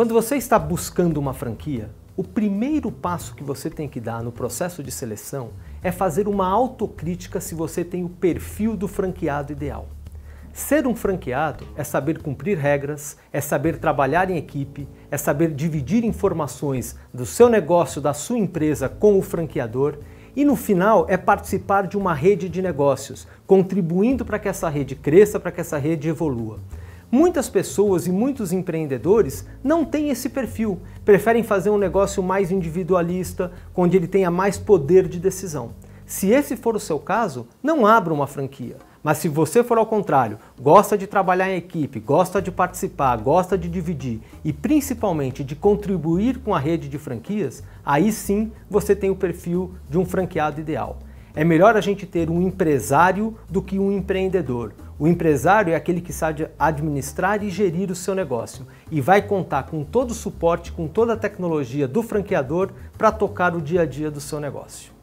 Quando você está buscando uma franquia, o primeiro passo que você tem que dar no processo de seleção é fazer uma autocrítica se você tem o perfil do franqueado ideal. Ser um franqueado é saber cumprir regras, é saber trabalhar em equipe, é saber dividir informações do seu negócio, da sua empresa com o franqueador e no final é participar de uma rede de negócios, contribuindo para que essa rede cresça, para que essa rede evolua. Muitas pessoas e muitos empreendedores não têm esse perfil, preferem fazer um negócio mais individualista, onde ele tenha mais poder de decisão. Se esse for o seu caso, não abra uma franquia. Mas se você for ao contrário, gosta de trabalhar em equipe, gosta de participar, gosta de dividir e principalmente de contribuir com a rede de franquias, aí sim você tem o perfil de um franqueado ideal. É melhor a gente ter um empresário do que um empreendedor. O empresário é aquele que sabe administrar e gerir o seu negócio e vai contar com todo o suporte, com toda a tecnologia do franqueador para tocar o dia a dia do seu negócio.